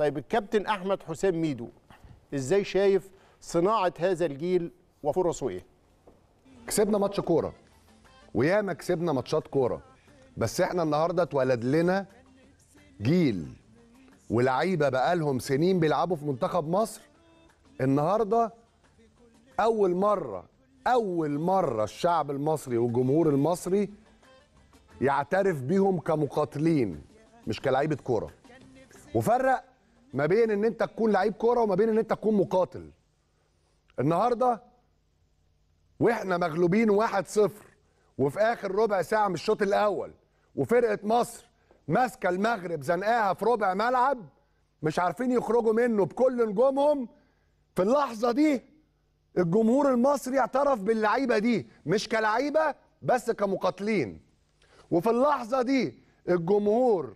طيب الكابتن احمد حسام ميدو ازاي شايف صناعه هذا الجيل وفرصه ايه كسبنا ماتش كوره وياما كسبنا ماتشات كوره بس احنا النهارده اتولد لنا جيل ولعيبه بقالهم سنين بيلعبوا في منتخب مصر النهارده اول مره اول مره الشعب المصري والجمهور المصري يعترف بيهم كمقاتلين مش كلعيبه كوره وفرق ما بين ان انت تكون لعيب كوره وما بين ان انت تكون مقاتل النهارده واحنا مغلوبين 1-0 وفي اخر ربع ساعه من الشوط الاول وفرقه مصر ماسكه المغرب زنقاها في ربع ملعب مش عارفين يخرجوا منه بكل نجومهم في اللحظه دي الجمهور المصري اعترف باللعيبه دي مش كلعيبه بس كمقاتلين وفي اللحظه دي الجمهور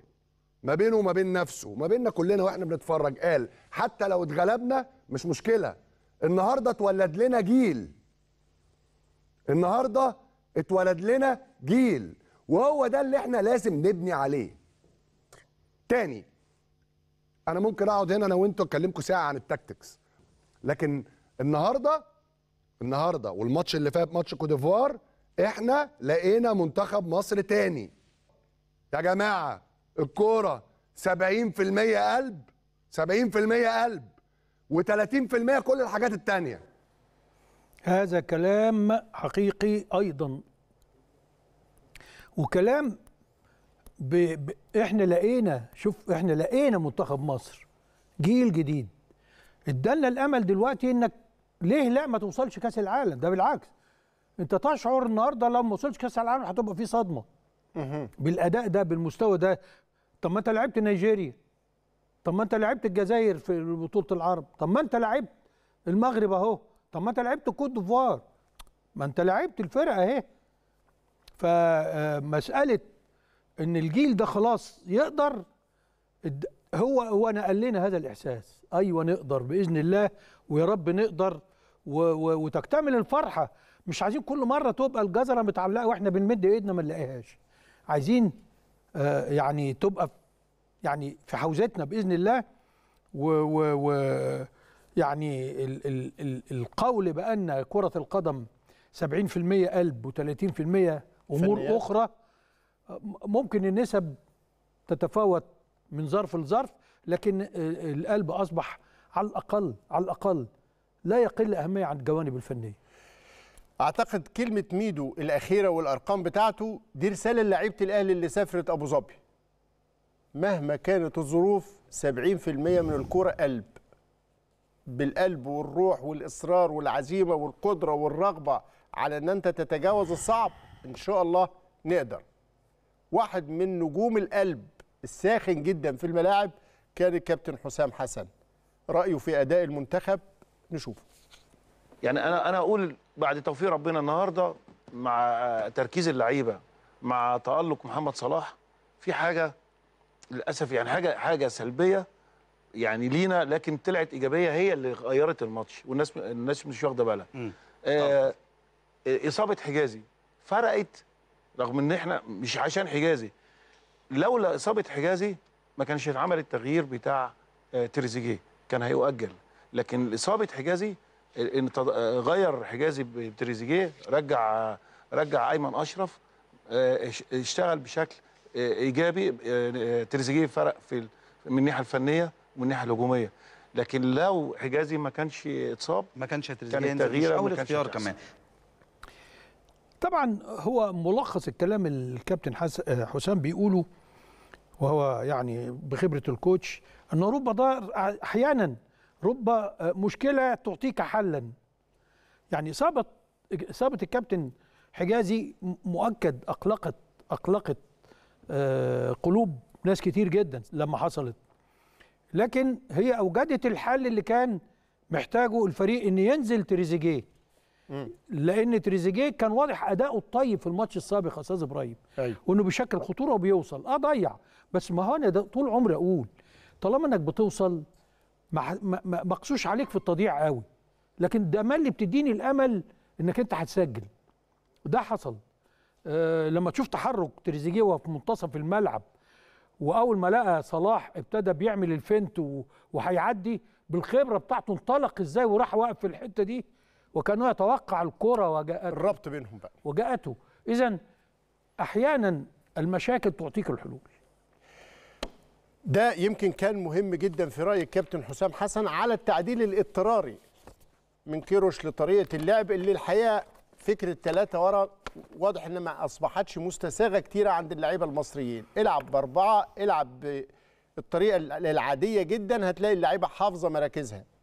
ما بينه وما بين نفسه وما بيننا كلنا واحنا بنتفرج قال حتى لو اتغلبنا مش مشكله النهارده اتولد لنا جيل النهارده اتولد لنا جيل وهو ده اللي احنا لازم نبني عليه تاني انا ممكن اقعد هنا انا وانتوا اكلمكم ساعه عن التاكتكس لكن النهارده النهارده والماتش اللي فات ماتش كوت احنا لقينا منتخب مصر تاني يا جماعه الكوره 70% قلب 70% قلب و30% كل الحاجات التانية هذا كلام حقيقي أيضا وكلام ب... ب... احنا لقينا شوف احنا لقينا منتخب مصر جيل جديد ادالنا الامل دلوقتي انك ليه لا ما توصلش كاس العالم ده بالعكس انت تشعر النهارده لو ما وصلتش كاس العالم هتبقى في صدمه بالاداء ده بالمستوى ده طب ما انت لعبت نيجيريا طب ما انت لعبت الجزائر في بطوله العرب طب ما انت لعبت المغرب اهو طب ما انت لعبت الكوت ديفوار ما انت لعبت الفرقه اهي فمساله آه، ان الجيل ده خلاص يقدر هو هو نقل لنا هذا الاحساس ايوه نقدر باذن الله ويا رب نقدر و و وتكتمل الفرحه مش عايزين كل مره تبقى الجزره متعلقه واحنا بنمد ايدنا ما نلاقيهاش عايزين آه، يعني تبقى يعني في حوزتنا باذن الله و, و, و يعني ال ال ال القول بان كره القدم 70% قلب و30% امور فنية. اخرى ممكن النسب تتفاوت من ظرف لظرف لكن آه، القلب اصبح على الاقل على الاقل لا يقل اهميه عن الجوانب الفنيه اعتقد كلمه ميدو الاخيره والارقام بتاعته دي رساله لعيبه الاهلي اللي سافرت ابو ظبي مهما كانت الظروف 70% من الكوره قلب بالقلب والروح والاصرار والعزيمه والقدره والرغبه على ان انت تتجاوز الصعب ان شاء الله نقدر واحد من نجوم القلب الساخن جدا في الملاعب كان الكابتن حسام حسن رايه في اداء المنتخب نشوفه يعني انا انا اقول بعد توفيق ربنا النهارده مع تركيز اللعيبه مع تالق محمد صلاح في حاجه للاسف يعني حاجه حاجه سلبيه يعني لينا لكن طلعت ايجابيه هي اللي غيرت الماتش والناس الناس مش واخده بالها آه اصابه حجازي فرقت رغم ان احنا مش عشان حجازي لولا اصابه حجازي ما كانش اتعمل التغيير بتاع آه تريزيجيه كان هيؤجل لكن اصابه حجازي ان غير حجازي بتريزيجيه رجع رجع ايمن اشرف آه، اشتغل بشكل آه، ايجابي آه، تريزيجيه فرق في من الناحيه الفنيه ومن الناحيه الهجوميه لكن لو حجازي ما كانش اتصاب ما كانش تريزيجيه كان اول اختيار كمان طبعا هو ملخص الكلام الكابتن حسام بيقوله وهو يعني بخبره الكوتش ان اوروبا ضار احيانا رب آه، مشكله تعطيك حلا يعني اصابه اصابه الكابتن حجازي مؤكد اقلقت اقلقت آه، قلوب ناس كتير جدا لما حصلت لكن هي اوجدت الحل اللي كان محتاجه الفريق ان ينزل تريزيجيه لان تريزيجيه كان واضح اداؤه الطيب في الماتش السابق استاذ ابراهيم أيوه. وانه بيشكل خطوره وبيوصل اه ضيع بس ما هو انا طول عمري اقول طالما انك بتوصل ما مقصوش عليك في التضييع قوي لكن ده ما اللي بتديني الامل انك انت هتسجل ده حصل أه لما تشوف تحرك تريزيجيه وهو في منتصف الملعب واول ما لقى صلاح ابتدى بيعمل الفنت وهيعدي بالخبره بتاعته انطلق ازاي وراح واقف في الحته دي وكان يتوقع الكره وجاءته الربط بينهم بقى وجاءته اذا احيانا المشاكل تعطيك الحلول ده يمكن كان مهم جدا في راي الكابتن حسام حسن على التعديل الاضطراري من كيروش لطريقه اللعب اللي الحقيقه فكره ثلاثه ورا واضح ان ما اصبحتش مستساغه كتيره عند اللعيبه المصريين العب باربعه العب بالطريقه العاديه جدا هتلاقي اللعيبه حافظه مراكزها